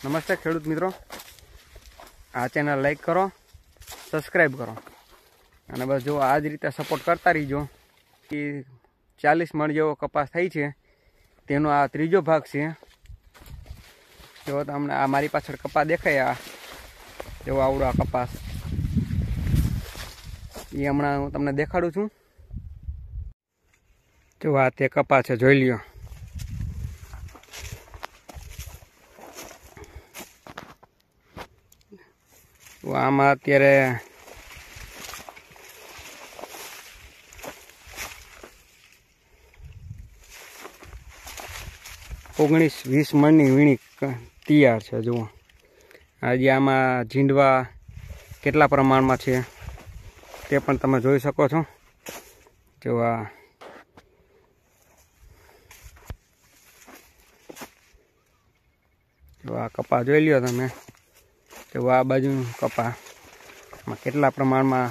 નમસ્તે ખેડૂત મિત્રો આ ચેનલ લાઈક કરો સબસ્ક્રાઈબ કરો અને બસ જો આ જ રીતે સપોર્ટ કરતા રહીજો કે ચાલીસ મણ જેવો કપાસ થાય છે તેનો આ ત્રીજો ભાગ છે જો તમને આ મારી પાછળ કપાસ દેખાય આ જેવો આવડો આ કપાસ એ હમણાં હું તમને દેખાડું છું જો આ તે કપાસ છે જોઈ લ્યો તો આમાં અત્યારે ઓગણીસ વીસ મણની વીણી તૈયાર છે જુઓ આજે આમાં ઝીંડવા કેટલા પ્રમાણમાં છે તે પણ તમે જોઈ શકો છો જો આ જો આ કપા જોઈ લ્યો તમે કે આ બાજુનું કપાસમાં કેટલા પ્રમાણમાં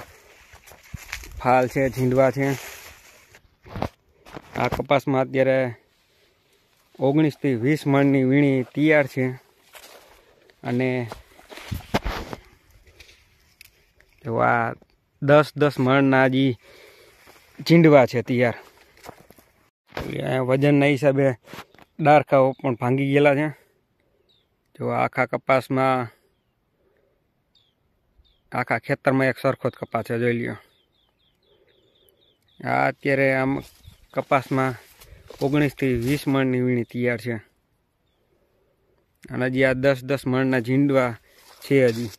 ફાલ છે ઝીંડવા છે આ કપાસમાં અત્યારે ઓગણીસથી વીસ મણની વીણી તૈયાર છે અને આ દસ દસ મણના જે ઝીંડવા છે તૈયાર વજનના હિસાબે ડારખાઓ પણ ભાંગી ગયેલા છે જો આખા કપાસમાં આખા ખેતરમાં એક સરખો જ કપાસ છે જોઈ લ્યો આ અત્યારે આમ કપાસમાં ઓગણીસથી વીસ મણની વીણી તૈયાર છે અને હજી આ દસ દસ મણના ઝીંડવા છે હજી